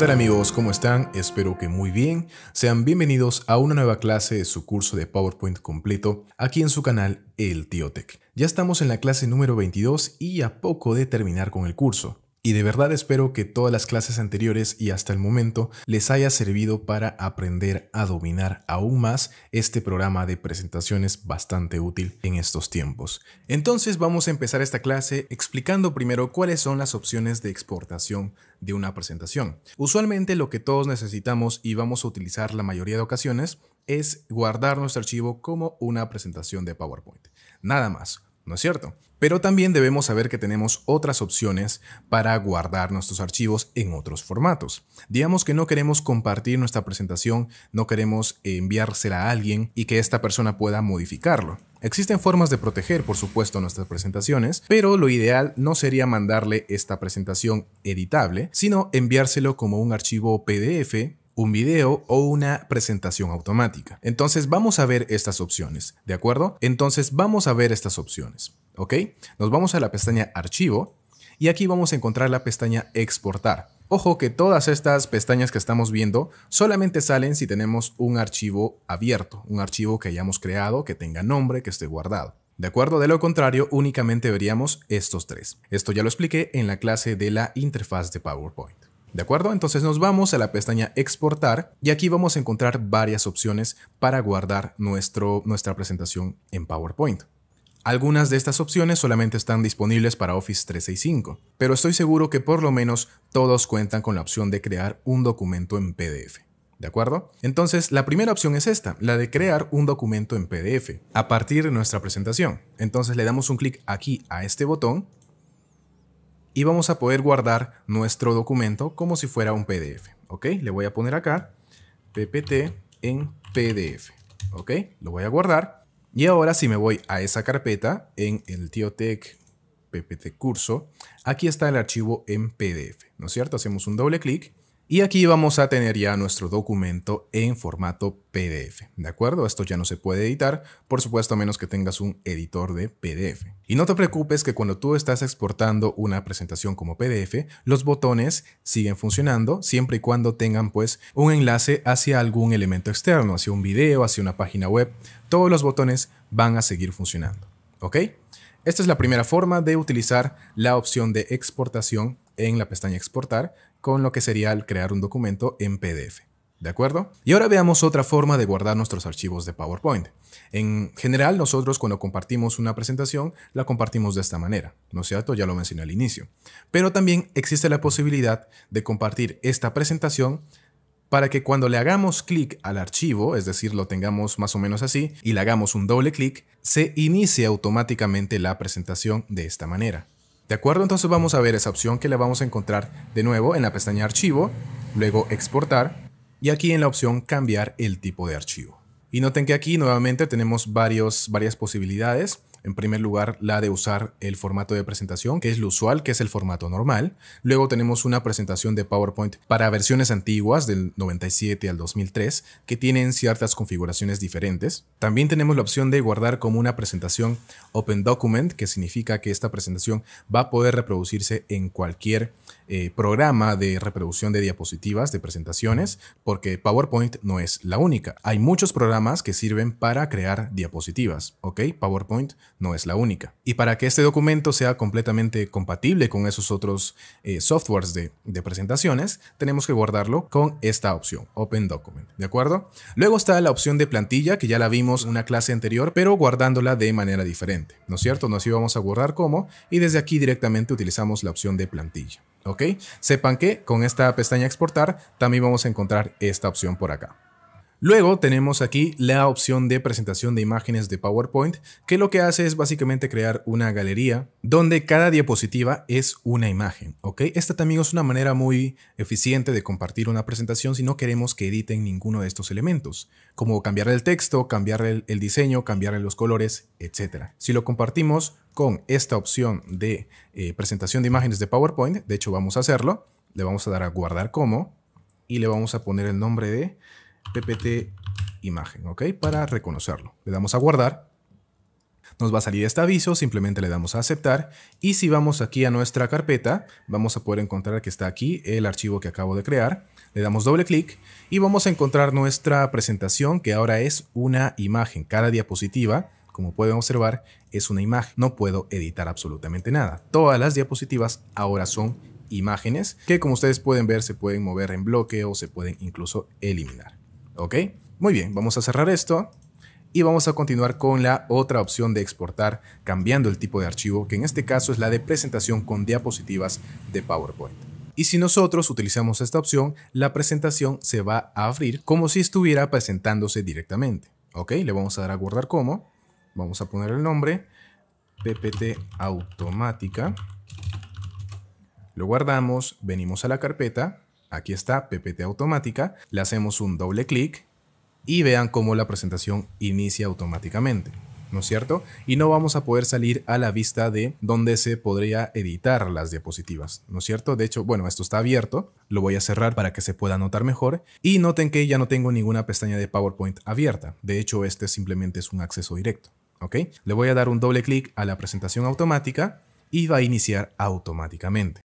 Hola amigos? ¿Cómo están? Espero que muy bien. Sean bienvenidos a una nueva clase de su curso de PowerPoint completo aquí en su canal El Tío Tech. Ya estamos en la clase número 22 y a poco de terminar con el curso y de verdad espero que todas las clases anteriores y hasta el momento les haya servido para aprender a dominar aún más este programa de presentaciones bastante útil en estos tiempos. Entonces vamos a empezar esta clase explicando primero cuáles son las opciones de exportación de una presentación. Usualmente lo que todos necesitamos y vamos a utilizar la mayoría de ocasiones es guardar nuestro archivo como una presentación de PowerPoint. Nada más. ¿no es cierto? Pero también debemos saber que tenemos otras opciones para guardar nuestros archivos en otros formatos. Digamos que no queremos compartir nuestra presentación, no queremos enviársela a alguien y que esta persona pueda modificarlo. Existen formas de proteger, por supuesto, nuestras presentaciones, pero lo ideal no sería mandarle esta presentación editable, sino enviárselo como un archivo PDF un video o una presentación automática. Entonces vamos a ver estas opciones, ¿de acuerdo? Entonces vamos a ver estas opciones, ¿ok? Nos vamos a la pestaña Archivo y aquí vamos a encontrar la pestaña Exportar. Ojo que todas estas pestañas que estamos viendo solamente salen si tenemos un archivo abierto, un archivo que hayamos creado, que tenga nombre, que esté guardado. ¿De acuerdo? De lo contrario, únicamente veríamos estos tres. Esto ya lo expliqué en la clase de la interfaz de PowerPoint. ¿De acuerdo? Entonces nos vamos a la pestaña exportar y aquí vamos a encontrar varias opciones para guardar nuestro, nuestra presentación en PowerPoint. Algunas de estas opciones solamente están disponibles para Office 365, pero estoy seguro que por lo menos todos cuentan con la opción de crear un documento en PDF. ¿De acuerdo? Entonces, la primera opción es esta, la de crear un documento en PDF a partir de nuestra presentación. Entonces le damos un clic aquí a este botón y vamos a poder guardar nuestro documento como si fuera un PDF. ¿Ok? Le voy a poner acá PPT en PDF. ¿Ok? Lo voy a guardar. Y ahora si me voy a esa carpeta en el tioTech PPT curso, aquí está el archivo en PDF, ¿no es cierto? Hacemos un doble clic y aquí vamos a tener ya nuestro documento en formato PDF, ¿de acuerdo? Esto ya no se puede editar, por supuesto, a menos que tengas un editor de PDF. Y no te preocupes que cuando tú estás exportando una presentación como PDF, los botones siguen funcionando siempre y cuando tengan pues un enlace hacia algún elemento externo, hacia un video, hacia una página web. Todos los botones van a seguir funcionando. ¿Ok? Esta es la primera forma de utilizar la opción de exportación en la pestaña exportar con lo que sería el crear un documento en PDF. ¿De acuerdo? Y ahora veamos otra forma de guardar nuestros archivos de PowerPoint. En general, nosotros cuando compartimos una presentación, la compartimos de esta manera, ¿no es cierto? Ya lo mencioné al inicio. Pero también existe la posibilidad de compartir esta presentación para que cuando le hagamos clic al archivo, es decir, lo tengamos más o menos así, y le hagamos un doble clic, se inicie automáticamente la presentación de esta manera. ¿De acuerdo? Entonces vamos a ver esa opción que la vamos a encontrar de nuevo en la pestaña Archivo, luego Exportar, y aquí en la opción cambiar el tipo de archivo. Y noten que aquí nuevamente tenemos varios, varias posibilidades. En primer lugar, la de usar el formato de presentación, que es lo usual, que es el formato normal. Luego tenemos una presentación de PowerPoint para versiones antiguas del 97 al 2003, que tienen ciertas configuraciones diferentes. También tenemos la opción de guardar como una presentación Open Document, que significa que esta presentación va a poder reproducirse en cualquier eh, programa de reproducción de diapositivas, de presentaciones, porque PowerPoint no es la única. Hay muchos programas que sirven para crear diapositivas, ¿ok? PowerPoint no es la única. Y para que este documento sea completamente compatible con esos otros eh, softwares de, presentaciones, tenemos que guardarlo con esta opción, Open Document, ¿de acuerdo? Luego está la opción de plantilla, que ya la vimos en una clase anterior, pero guardándola de manera diferente, ¿no es cierto? Nos íbamos a guardar como, y desde aquí directamente utilizamos la opción de plantilla, ¿ok? Sepan que con esta pestaña exportar también vamos a encontrar esta opción por acá. Luego tenemos aquí la opción de presentación de imágenes de PowerPoint, que lo que hace es básicamente crear una galería donde cada diapositiva es una imagen, ¿ok? Esta también es una manera muy eficiente de compartir una presentación si no queremos que editen ninguno de estos elementos, como cambiar el texto, cambiar el, diseño, cambiar los colores, etc. Si lo compartimos con esta opción de eh, presentación de imágenes de PowerPoint, de hecho vamos a hacerlo, le vamos a dar a guardar como y le vamos a poner el nombre de PPT imagen, ¿ok? Para reconocerlo. Le damos a guardar. Nos va a salir este aviso, simplemente le damos a aceptar y si vamos aquí a nuestra carpeta, vamos a poder encontrar que está aquí el archivo que acabo de crear. Le damos doble clic y vamos a encontrar nuestra presentación que ahora es una imagen. Cada diapositiva, como pueden observar, es una imagen. No puedo editar absolutamente nada. Todas las diapositivas ahora son imágenes que como ustedes pueden ver se pueden mover en bloque o se pueden incluso eliminar. ¿Ok? Muy bien, vamos a cerrar esto y vamos a continuar con la otra opción de exportar cambiando el tipo de archivo, que en este caso es la de presentación con diapositivas de PowerPoint. Y si nosotros utilizamos esta opción, la presentación se va a abrir como si estuviera presentándose directamente. ¿Ok? Le vamos a dar a guardar como. Vamos a poner el nombre. PPT automática. Lo guardamos, venimos a la carpeta Aquí está, PPT automática. Le hacemos un doble clic y vean cómo la presentación inicia automáticamente. ¿no es cierto? Y no vamos a poder salir a la vista de donde se podría editar las diapositivas, ¿no es cierto? De hecho, bueno, esto está abierto, lo voy a cerrar para que se pueda notar mejor y noten que ya no tengo ninguna pestaña de PowerPoint abierta, de hecho este simplemente es un acceso directo, ¿ok? Le voy a dar un doble clic a la presentación automática y va a iniciar automáticamente.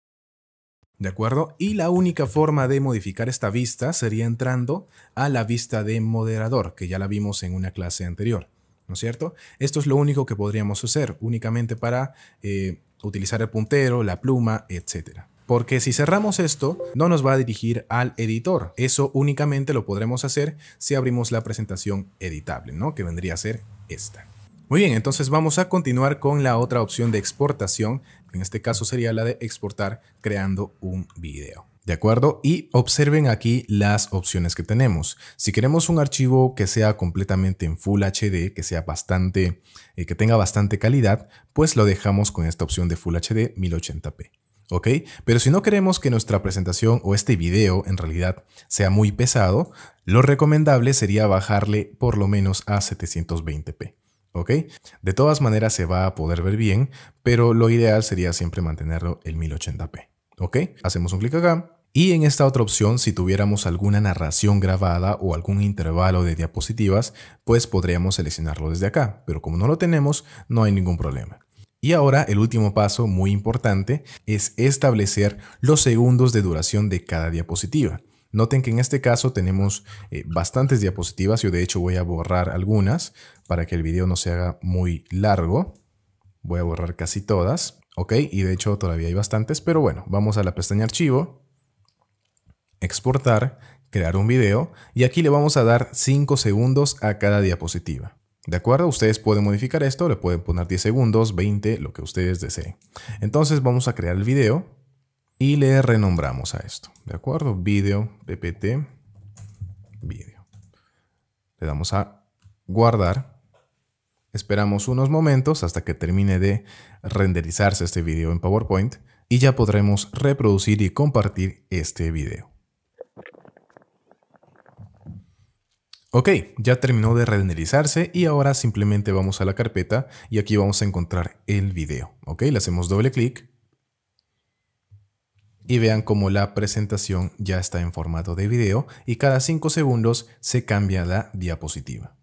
¿De acuerdo? Y la única forma de modificar esta vista sería entrando a la vista de moderador, que ya la vimos en una clase anterior, ¿no es cierto? Esto es lo único que podríamos hacer, únicamente para eh, utilizar el puntero, la pluma, etcétera Porque si cerramos esto, no nos va a dirigir al editor. Eso únicamente lo podremos hacer si abrimos la presentación editable, ¿no? Que vendría a ser esta. Muy bien, entonces vamos a continuar con la otra opción de exportación en este caso sería la de exportar creando un video. ¿De acuerdo? Y observen aquí las opciones que tenemos. Si queremos un archivo que sea completamente en Full HD, que sea bastante, eh, que tenga bastante calidad, pues lo dejamos con esta opción de Full HD 1080p. ¿ok? Pero si no queremos que nuestra presentación o este video en realidad sea muy pesado, lo recomendable sería bajarle por lo menos a 720p. De todas maneras se va a poder ver bien, pero lo ideal sería siempre mantenerlo en 1080p, ¿ok? Hacemos un clic acá. Y en esta otra opción, si tuviéramos alguna narración grabada o algún intervalo de diapositivas, pues podríamos seleccionarlo desde acá, pero como no lo tenemos, no hay ningún problema. Y ahora el último paso muy importante es establecer los segundos de duración de cada diapositiva. Noten que en este caso tenemos eh, bastantes diapositivas. Yo de hecho voy a borrar algunas para que el video no se haga muy largo. Voy a borrar casi todas. Ok, y de hecho todavía hay bastantes, pero bueno, vamos a la pestaña archivo, exportar, crear un video y aquí le vamos a dar 5 segundos a cada diapositiva. ¿De acuerdo? Ustedes pueden modificar esto, le pueden poner 10 segundos, 20, lo que ustedes deseen. Entonces vamos a crear el video y le renombramos a esto, ¿de acuerdo? Video, ppt, video. Le damos a guardar. Esperamos unos momentos hasta que termine de renderizarse este video en PowerPoint y ya podremos reproducir y compartir este video. Ok, ya terminó de renderizarse y ahora simplemente vamos a la carpeta y aquí vamos a encontrar el video. Ok, le hacemos doble clic y vean cómo la presentación ya está en formato de video y cada 5 segundos se cambia la diapositiva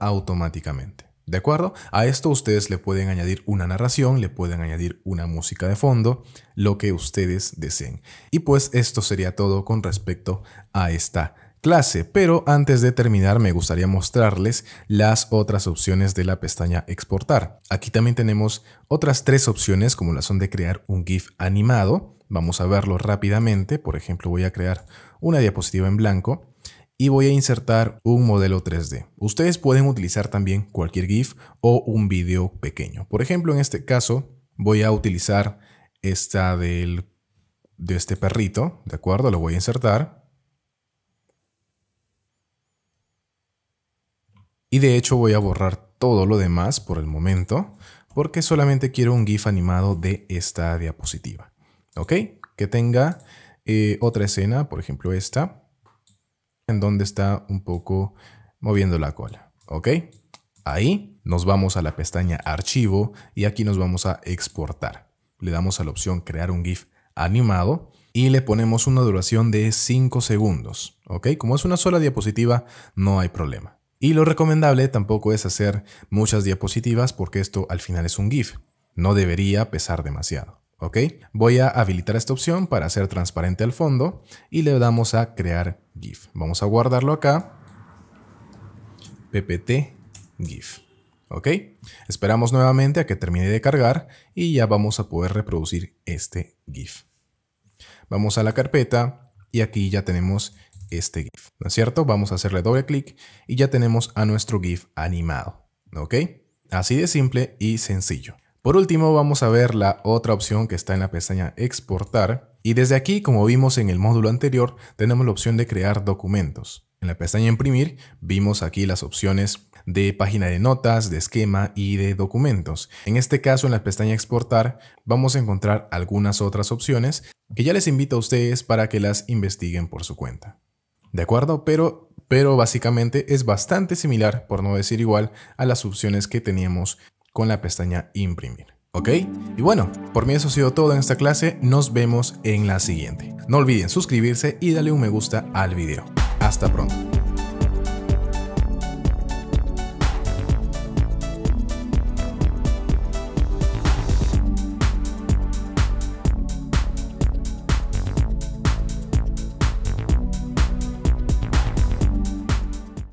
automáticamente. ¿De acuerdo? A esto ustedes le pueden añadir una narración, le pueden añadir una música de fondo, lo que ustedes deseen. Y pues esto sería todo con respecto a esta clase, pero antes de terminar me gustaría mostrarles las otras opciones de la pestaña exportar. Aquí también tenemos otras tres opciones como la son de crear un GIF animado. Vamos a verlo rápidamente. Por ejemplo, voy a crear una diapositiva en blanco y voy a insertar un modelo 3D. Ustedes pueden utilizar también cualquier GIF o un vídeo pequeño. Por ejemplo, en este caso voy a utilizar esta del, de este perrito, ¿de acuerdo? Lo voy a insertar Y de hecho voy a borrar todo lo demás por el momento, porque solamente quiero un GIF animado de esta diapositiva. ¿Ok? Que tenga eh, otra escena, por ejemplo esta, en donde está un poco moviendo la cola. ¿Ok? Ahí nos vamos a la pestaña Archivo y aquí nos vamos a exportar. Le damos a la opción Crear un GIF animado y le ponemos una duración de 5 segundos. ¿Ok? Como es una sola diapositiva, no hay problema. Y lo recomendable tampoco es hacer muchas diapositivas porque esto al final es un GIF. No debería pesar demasiado. ¿Ok? Voy a habilitar esta opción para hacer transparente al fondo y le damos a crear GIF. Vamos a guardarlo acá. PPT GIF. ¿Ok? Esperamos nuevamente a que termine de cargar y ya vamos a poder reproducir este GIF. Vamos a la carpeta y aquí ya tenemos este GIF, ¿no es cierto? Vamos a hacerle doble clic y ya tenemos a nuestro GIF animado, ¿ok? Así de simple y sencillo. Por último, vamos a ver la otra opción que está en la pestaña Exportar. Y desde aquí, como vimos en el módulo anterior, tenemos la opción de crear documentos. En la pestaña Imprimir, vimos aquí las opciones de página de notas, de esquema y de documentos. En este caso, en la pestaña Exportar, vamos a encontrar algunas otras opciones que ya les invito a ustedes para que las investiguen por su cuenta. ¿De acuerdo? Pero, pero básicamente es bastante similar, por no decir igual, a las opciones que teníamos con la pestaña imprimir. ¿Ok? Y bueno, por mí eso ha sido todo en esta clase, nos vemos en la siguiente. No olviden suscribirse y darle un me gusta al video. Hasta pronto.